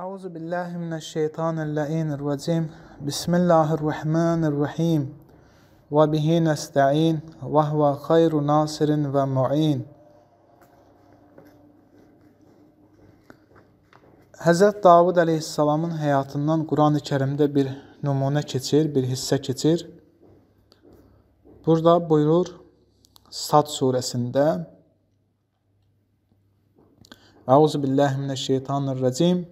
أعوذ بالله من الشيطان اللئين الرجيم بسم الله الرحمن الرحيم وبه نستعين وهو خير ناصر ومعين Həzrət Davud əleyhissalamın həyatından Qurani Kərimdə bir nümunə keçir, bir hissə keçir. Burada buyurur Sad surəsində Əuzu billahi minəşşeytanirracim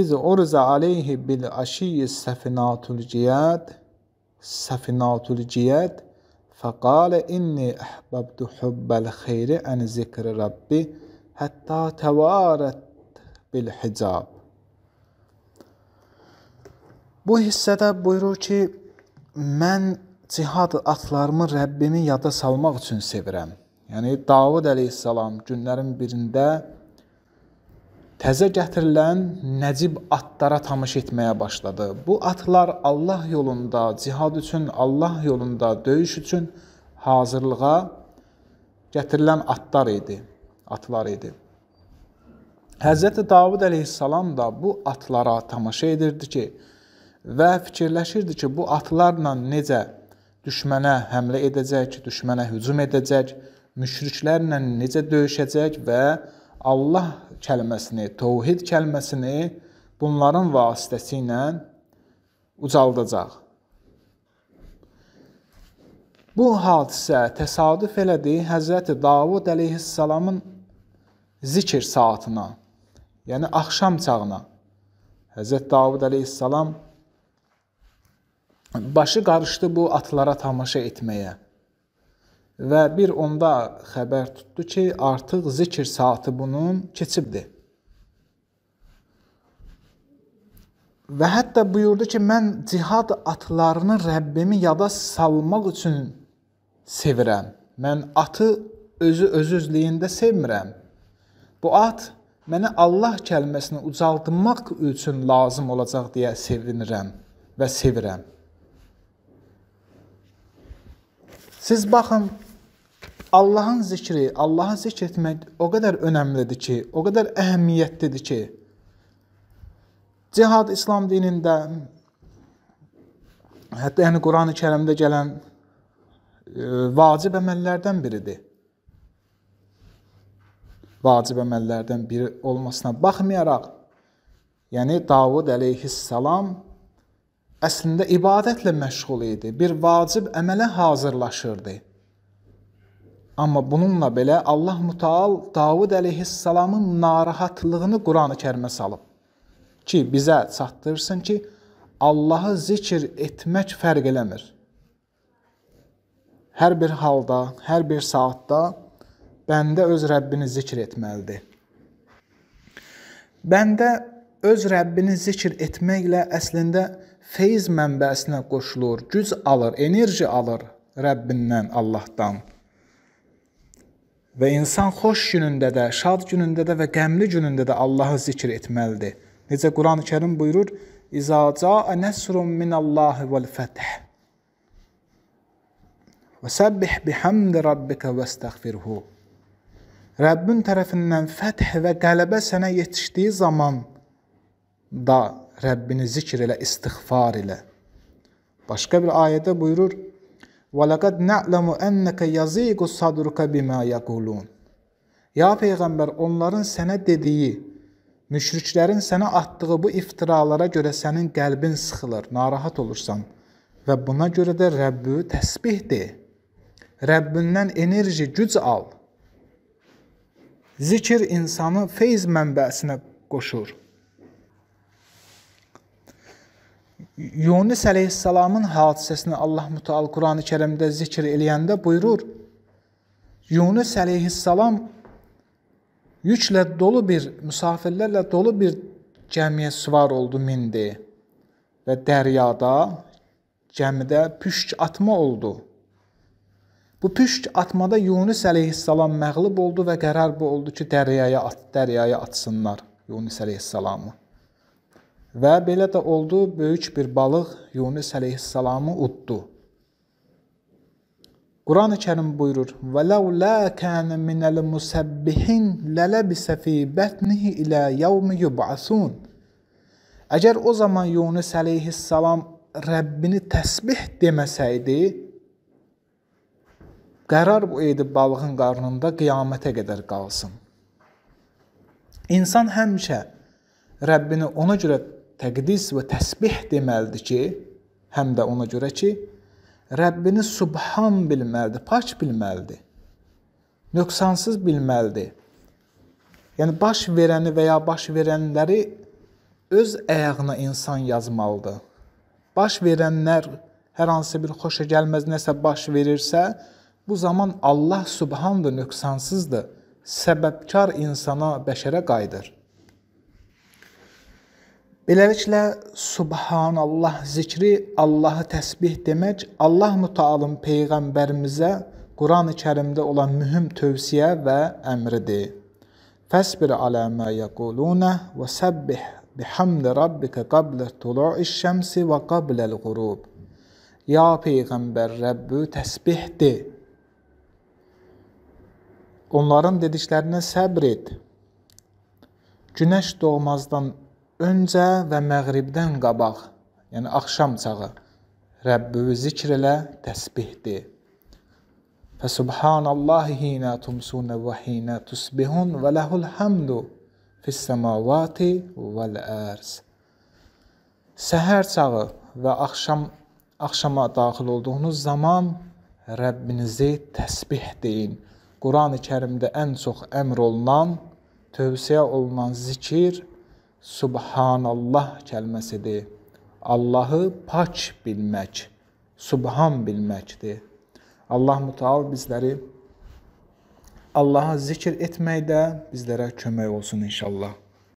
İz urza aleyhi bil aşiyyi səfinatul ciyad Səfinatul ciyad Fəqalə inni əhbəbdu hubbəl xeyri ən zikri Rabbi Hətta təvarət bil hicab Bu hissədə buyurur ki, mən cihad atlarımı Rəbbimi yada salmaq üçün sevirəm. Yəni Davud əleyhissalam günlərin birində təzə gətirilən nəcib atlara tamaşa etməyə başladı. Bu atlar Allah yolunda, cihad üçün, Allah yolunda, döyüş üçün hazırlığa gətirilən atlar idi, atlar idi. Həzrət Davud əleyhissalam da bu atlara tamaşa edirdi ki, və fikirləşirdi ki, bu atlarla necə düşmənə həmlə edəcək, düşmənə hücum edəcək, müşriklərlə necə döyüşəcək və Allah kəlməsini, təvhid kəlməsini bunların vasitəsilə ucaldacaq. Bu hadisə təsadüf elədi Həzrəti Davud əleyhissalamın zikr saatına, yəni axşam çağına. Həzrət Davud əleyhissalam başı qarışdı bu atlara tamaşa etməyə və bir onda xəbər tutdu ki, artıq zikr saatı bunun keçibdi. Və hətta buyurdu ki, mən cihad atlarını Rəbbimi yada salmaq üçün sevirəm. Mən atı özü özüzlüyündə sevmirəm. Bu at mənə Allah kəlməsini ucaldmaq üçün lazım olacaq deyə sevinirəm və sevirəm. Siz baxın, Allahın zikri, Allahı zikr etmək o qədər önəmlidir ki, o qədər əhəmiyyətlidir ki, cihad İslam dinində hətta yəni Qurani-Kərimdə gələn e, vacib əməllərdən biridir. Vacib əməllərdən biri olmasına baxmayaraq, yəni Davud əleyhissalam əslində ibadətlə məşğul idi. Bir vacib əmələ hazırlaşırdı. Amma bununla belə Allah Mütəal Davud əleyhissalamın narahatlığını Qurani-Kərimə salıb ki, bizə çatdırsın ki, Allahı zikr etmək fərq eləmir. Hər bir halda, hər bir saatda bəndə öz Rəbbini zikr etməlidir. Bəndə öz Rəbbini zikr etməklə əslində feyz mənbəsinə qoşulur, güc alır, enerji alır Rəbbindən, Allahdan. Və insan xoş günündə də, şad günündə də və qəmli günündə də Allahı zikr etməlidir. Necə Quran-ı Kərim buyurur: "İza caa nəsrun minallahi vel feth." "Vəsabbih bihamdi rabbika vəstəğfirhu." Rəbbin tərəfindən fəth və qələbə sənə yetişdiyi zaman da Rəbbini zikr elə, istighfar elə. Başqa bir ayədə buyurur: Və ləqəd nə'ləmu ennəkə yazīqu sadruka bimə yəqulun. Ya Peyğəmbər, onların sənə dediyi, müşriklərin sənə atdığı bu iftiralara görə sənin qəlbin sıxılır, narahat olursan və buna görə də Rəbbi təsbih de. Rəbbindən enerji, güc al. Zikr insanı feyz mənbəsinə qoşur. Yunus əleyhissalamın hadisəsini Allah Mütəal Qurani Kərimdə zikr eləyəndə buyurur: Yunus əleyhissalam yüklə dolu bir, müsafirlərlə dolu bir gəmiyə süvar oldu, mindi və dəryada gəmidə püşk atma oldu. Bu püşk atmada Yunus əleyhissalam məğlub oldu və qərar bu oldu ki, dəryaya at, dəryaya atsınlar Yunus əleyhissalamı. Və belə də oldu, böyük bir balıq Yunus əleyhissalamı uddu. Quran-ı Kərim buyurur: "Və ləulə kənə minəl musabbihin lələbisə fi bətnihi ilə yevmi yub'asun." Əgər o zaman Yunus əleyhissalam Rəbbini təsbih deməsəydi, qərar bu idi balığın qarnında qiyamətə qədər qalsın. İnsan həmişə Rəbbini ona görə təqdis və təsbih deməlidir ki, həm də ona görə ki, Rəbbini subhan bilməlidir, pak bilməlidir. Nöqsansız bilməlidir. Yəni baş verəni və ya baş verənləri öz ayağına insan yazmalıdır. Baş verənlər hər hansı bir xoşa gəlməz nəsə baş verirsə, bu zaman Allah subhandır, nöqsansızdır. Səbəbkar insana, bəşərə qayıdır. Beləliklə subhanallah zikri Allahı təsbih demək Allah mütəalın peyğəmbərimizə Qurani-Kərimdə olan mühüm tövsiyə və əmridir. Fəsbir alə mə yəqulunə və səbbih bihamdi rabbikə qablə tulu'iş şəmsi və qabləl qurub. Ya Peyğəmbər Rəbbü təsbihdir. Onların dediklərinə səbr et. Günəş doğmazdan öncə və məğribdən qabaq, yəni axşam çağı Rəbbini zikr elə, təsbihdir. Fəsubhanallahi hinə tumsunə və hinə tusbihun və ləhul hamdu fis-semavati vəl-ərs. Səhər çağı və axşam axşama daxil olduğunuz zaman Rəbbinizi təsbih deyin. Qurani-Kərimdə ən çox əmr olunan, tövsiyə olunan zikir Subhanallah kəlməsidir. Allahı paç bilmək, subhan bilməkdir. Allah mütəal bizləri Allaha zikr etməkdə bizlərə kömək olsun inşallah.